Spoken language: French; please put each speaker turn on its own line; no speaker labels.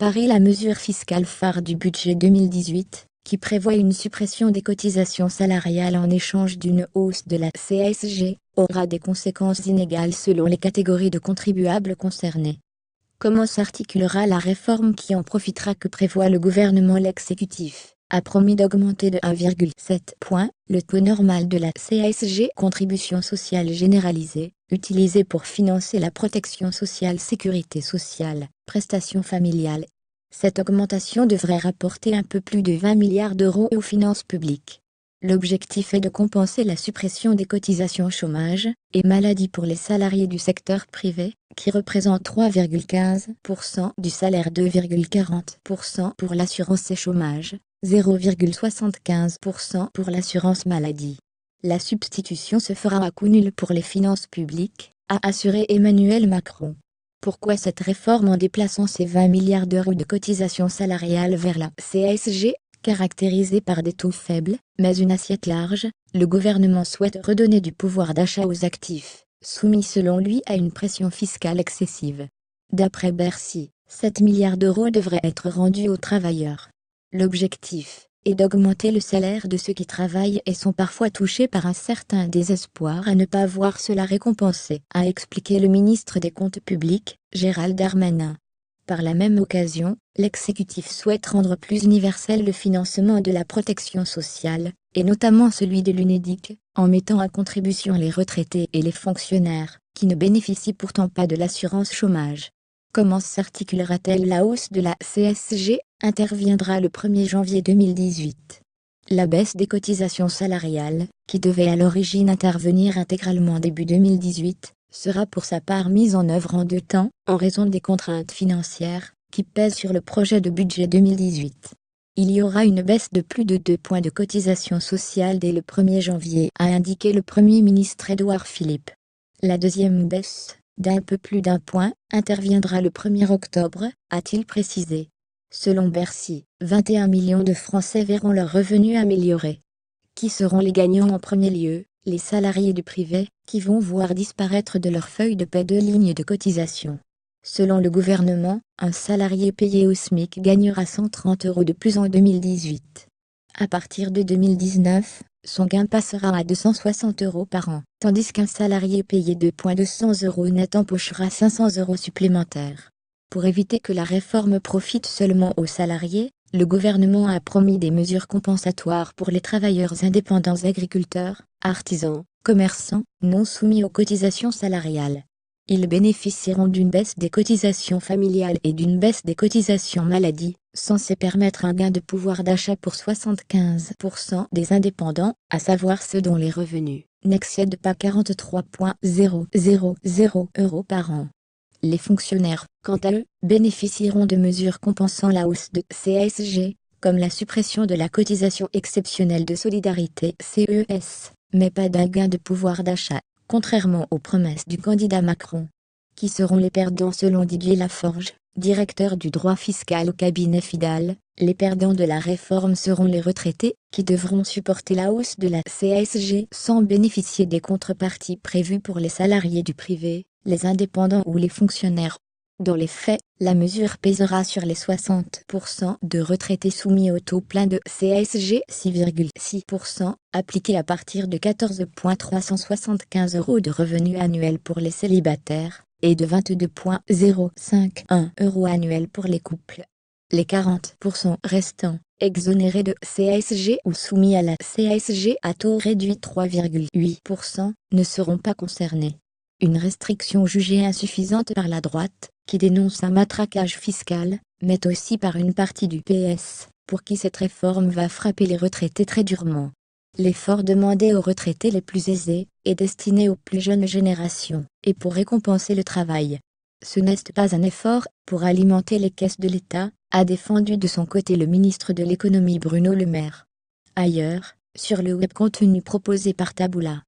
Paris la mesure fiscale phare du budget 2018, qui prévoit une suppression des cotisations salariales en échange d'une hausse de la CSG, aura des conséquences inégales selon les catégories de contribuables concernés. Comment s'articulera la réforme qui en profitera que prévoit le gouvernement L'exécutif a promis d'augmenter de 1,7 point le taux normal de la CSG contribution sociale généralisée, utilisée pour financer la protection sociale sécurité sociale, prestations familiales. Cette augmentation devrait rapporter un peu plus de 20 milliards d'euros aux finances publiques. L'objectif est de compenser la suppression des cotisations chômage et maladie pour les salariés du secteur privé, qui représentent 3,15% du salaire 2,40% pour l'assurance et chômage, 0,75% pour l'assurance maladie. La substitution se fera à coût nul pour les finances publiques, a assuré Emmanuel Macron. Pourquoi cette réforme en déplaçant ces 20 milliards d'euros de cotisations salariales vers la CSG caractérisée par des taux faibles, mais une assiette large, le gouvernement souhaite redonner du pouvoir d'achat aux actifs, soumis selon lui à une pression fiscale excessive. D'après Bercy, 7 milliards d'euros devraient être rendus aux travailleurs. L'objectif, et d'augmenter le salaire de ceux qui travaillent et sont parfois touchés par un certain désespoir à ne pas voir cela récompensé, a expliqué le ministre des Comptes publics, Gérald Darmanin. Par la même occasion, l'exécutif souhaite rendre plus universel le financement de la protection sociale, et notamment celui de l'UNEDIC, en mettant à contribution les retraités et les fonctionnaires, qui ne bénéficient pourtant pas de l'assurance chômage. Comment s'articulera-t-elle la hausse de la CSG interviendra le 1er janvier 2018. La baisse des cotisations salariales, qui devait à l'origine intervenir intégralement début 2018, sera pour sa part mise en œuvre en deux temps, en raison des contraintes financières qui pèsent sur le projet de budget 2018. Il y aura une baisse de plus de deux points de cotisation sociale dès le 1er janvier, a indiqué le Premier ministre Édouard Philippe. La deuxième baisse, d'un peu plus d'un point, interviendra le 1er octobre, a-t-il précisé. Selon Bercy, 21 millions de Français verront leurs revenus améliorés. Qui seront les gagnants en premier lieu Les salariés du privé, qui vont voir disparaître de leur feuille de paie deux lignes de cotisation. Selon le gouvernement, un salarié payé au SMIC gagnera 130 euros de plus en 2018. À partir de 2019, son gain passera à 260 euros par an, tandis qu'un salarié payé 2,200 euros net empochera 500 euros supplémentaires. Pour éviter que la réforme profite seulement aux salariés, le gouvernement a promis des mesures compensatoires pour les travailleurs indépendants agriculteurs, artisans, commerçants, non soumis aux cotisations salariales. Ils bénéficieront d'une baisse des cotisations familiales et d'une baisse des cotisations maladie, censées permettre un gain de pouvoir d'achat pour 75% des indépendants, à savoir ceux dont les revenus n'excèdent pas 43,000 euros par an. Les fonctionnaires quant à eux, bénéficieront de mesures compensant la hausse de CSG, comme la suppression de la cotisation exceptionnelle de solidarité CES, mais pas d'un gain de pouvoir d'achat, contrairement aux promesses du candidat Macron. Qui seront les perdants selon Didier Laforge, directeur du droit fiscal au cabinet Fidal, les perdants de la réforme seront les retraités, qui devront supporter la hausse de la CSG sans bénéficier des contreparties prévues pour les salariés du privé, les indépendants ou les fonctionnaires dans les faits, la mesure pèsera sur les 60% de retraités soumis au taux plein de CSG 6,6% appliqués à partir de 14,375 euros de revenus annuels pour les célibataires et de 22,051 euros annuels pour les couples. Les 40% restants, exonérés de CSG ou soumis à la CSG à taux réduit 3,8%, ne seront pas concernés une restriction jugée insuffisante par la droite, qui dénonce un matraquage fiscal, mais aussi par une partie du PS, pour qui cette réforme va frapper les retraités très durement. L'effort demandé aux retraités les plus aisés est destiné aux plus jeunes générations, et pour récompenser le travail. Ce n'est pas un effort pour alimenter les caisses de l'État, a défendu de son côté le ministre de l'économie Bruno Le Maire. Ailleurs, sur le web contenu proposé par Taboula,